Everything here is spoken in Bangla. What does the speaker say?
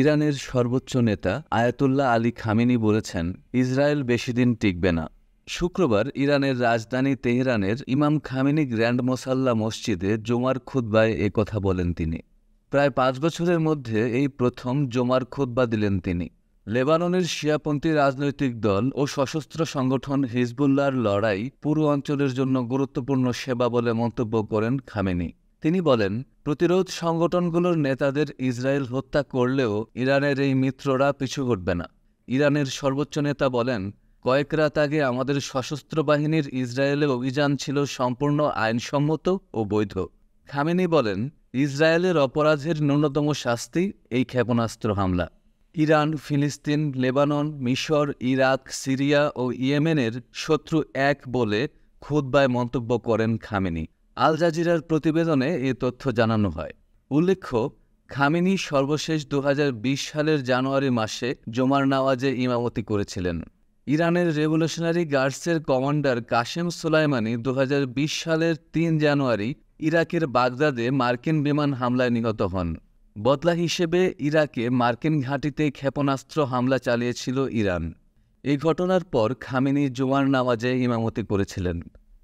ইরানের সর্বোচ্চ নেতা আয়াতুল্লাহ আলী খামিনি বলেছেন ইসরায়েল বেশিদিন টিকবে না শুক্রবার ইরানের রাজধানী তেহরানের ইমাম খামিনি গ্র্যান্ড মোসাল্লা মসজিদে জোমার খুদ্বায় কথা বলেন তিনি প্রায় পাঁচ বছরের মধ্যে এই প্রথম জোমার খুদ্বা দিলেন তিনি লেবাননের শিয়াপন্থী রাজনৈতিক দল ও সশস্ত্র সংগঠন হিজবুল্লাহর লড়াই পুরো অঞ্চলের জন্য গুরুত্বপূর্ণ সেবা বলে মন্তব্য করেন খামেনি তিনি বলেন প্রতিরোধ সংগঠনগুলোর নেতাদের ইসরায়েল হত্যা করলেও ইরানের এই মিত্ররা পিছু ঘটবে না ইরানের সর্বোচ্চ নেতা বলেন কয়েক রাত আগে আমাদের সশস্ত্র বাহিনীর ইসরায়েলে অভিযান ছিল সম্পূর্ণ আইনসম্মত ও বৈধ খামেনি বলেন ইসরায়েলের অপরাধের ন্যূনতম শাস্তি এই ক্ষেপণাস্ত্র হামলা ইরান ফিলিস্তিন লেবানন মিশর ইরাক সিরিয়া ও ইয়েমেনের শত্রু এক বলে খুদ্বায় মন্তব্য করেন খামেনি আল জাজিরার প্রতিবেদনে এ তথ্য জানানো হয় উল্লেখ্য খামিনি সর্বশেষ দু সালের জানুয়ারি মাসে জোমার নাওয়াজে ইমামতি করেছিলেন ইরানের রেভলিউশনারি গার্ডসের কমান্ডার কাশেম সোলাইমানি দু সালের তিন জানুয়ারি ইরাকের বাগদাদে মার্কিন বিমান হামলায় নিহত হন বদলা হিসেবে ইরাকে মার্কিন ঘাঁটিতে ক্ষেপণাস্ত্র হামলা চালিয়েছিল ইরান এই ঘটনার পর খামিনি জোয়ার নামাজে ইমামতি করেছিলেন